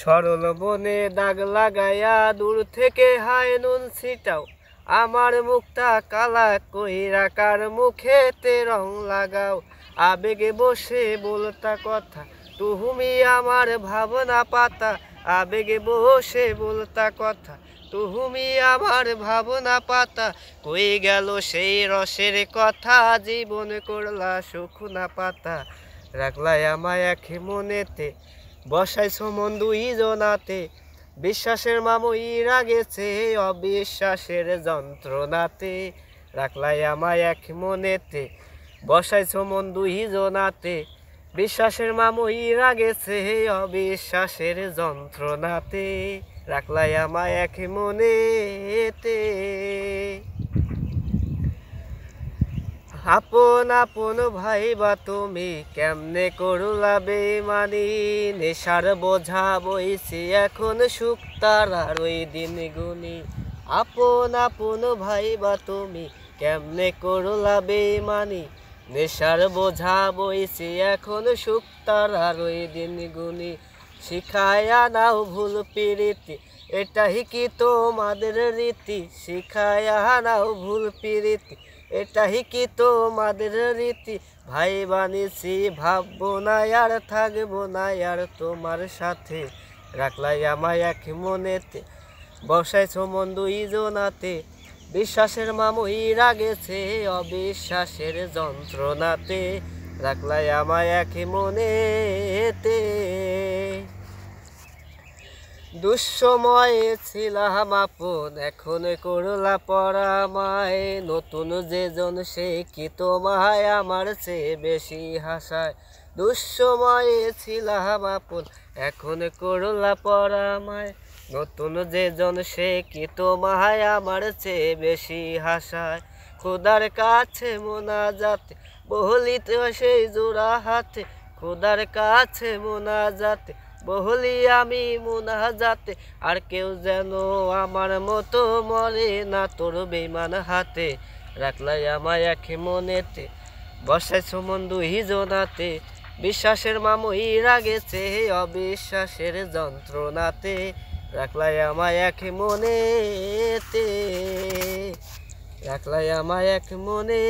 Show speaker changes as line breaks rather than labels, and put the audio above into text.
সরল বনে দাগ লাগায়া দূর থেকে হায় নুন ছিটাও আমার মুখটা কালা কইরাকার মুখেতে রং লাগাও আবেগে বসে বলতা কথা তুহুমি আমার ভাবনা পাতা আবেগে বসে বলতা কথা তুহুমি আমার ভাবনা পাতা কই গেল সেই রসের কথা জীবন করলা না পাতা রাখলাই আমায় এক মনেতে বসাই সমন দুই জনাতে বিশ্বাসের মামুই গেছে অবিশ্বাসের যন্ত্রণাতে রাখলাই আমায় এক মনেতে বসাই সমন দুই জনাতে বিশ্বাসের মামুই গেছে অবিশ্বাসের যন্ত্রণাতে রাখলাই আমায় এক মনেতে আপন আপন বা তুমি কেমনে করুলা বেমানি নেশার বোঝা বইছি এখন সুখ তারার ওই দিন গুনি আপন আপন বা তুমি কেমনে করুলা বেমানি নেশার বোঝা বইছি এখন সুখ তারার ওই দিন গুনি শিখায়া নাও ভুল পিরিতি এটাই কি তোমাদের রীতি শিখায়া নাও ভুল পিরিতি এটাই কি তোমাদের রীতি ভাই বানিয়েছি ভাববো না আর থাকবো না আর তোমার সাথে রাখলাই আমায় এক মনেতে বসাইছ মন দুইজনাতে বিশ্বাসের মামুই রাগেছে অবিশ্বাসের যন্ত্রণাতে রাখলাই আমায় এক মনেতে দুঃসময়ে ছিলাম আপন এখন করলা পরামায় নতুন যেজন সে কি তোমায় আমার সে বেশি হাসায় দুঃসময়ে ছিলাম আপন এখন করলা পরামায় নতুন যেজন সে কি তোমায় আমার সে বেশি হাসায় খোদার কাছে যাতে বহলিত সেই জোড়া হাতে খোদার কাছে যাতে বহলি আমি মুনাজাতে আর কেউ যেন আমার মতো মরে না তোর বেমান হাতে রাখলাই আমায় এক মনেতে বসায় সুমন দুই জোনাতে বিশ্বাসের মামুই রাগেছে অবিশ্বাসের যন্ত্রণাতে রাখলাই আমায় এক মনেতে রাখলাই আমায় এক মনে